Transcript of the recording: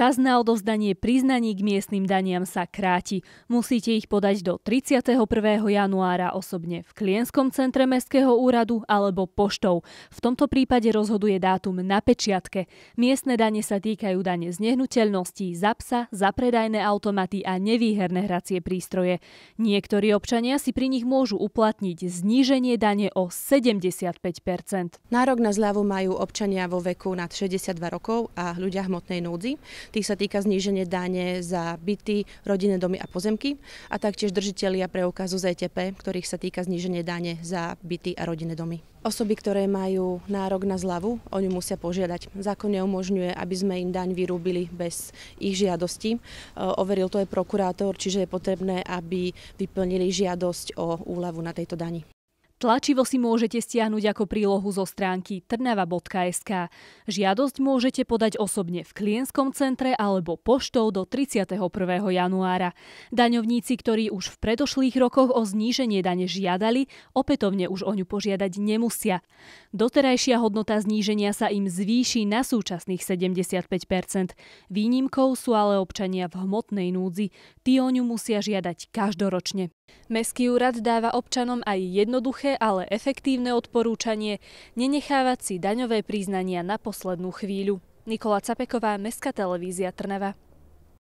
Čas na odovzdanie priznaní k miestnym daniam sa kráti. Musíte ich podať do 31. januára osobne v Klienskom centre Mestského úradu alebo poštou. V tomto prípade rozhoduje dátum na pečiatke. Miestne dane sa týkajú dane z nehnuteľností, za psa, za predajné automaty a nevýherné hracie prístroje. Niektorí občania si pri nich môžu uplatniť zníženie dane o 75 Nárok na zľavu majú občania vo veku nad 62 rokov a ľudia hmotnej núdzi. Tých sa týka zníženie dane za byty, rodinné domy a pozemky a taktiež držitelia preukazu ZTP, e ktorých sa týka zníženie dane za byty a rodinné domy. Osoby, ktoré majú nárok na zľavu, o ňu musia požiadať. Zákon neumožňuje, aby sme im daň vyrúbili bez ich žiadosti. E, overil to aj prokurátor, čiže je potrebné, aby vyplnili žiadosť o úľavu na tejto dani. Tlačivo si môžete stiahnuť ako prílohu zo stránky trnava.sk. Žiadosť môžete podať osobne v klienskom centre alebo poštou do 31. januára. Daňovníci, ktorí už v predošlých rokoch o zníženie dane žiadali, opätovne už o ňu požiadať nemusia. Doterajšia hodnota zníženia sa im zvýši na súčasných 75 Výnimkou sú ale občania v hmotnej núdzi. Tí o ňu musia žiadať každoročne. Mestský úrad dáva občanom aj jednoduché, ale efektívne odporúčanie nenechávať si daňové priznania na poslednú chvíľu. Nikola Capeková, Mestská televízia Trnava.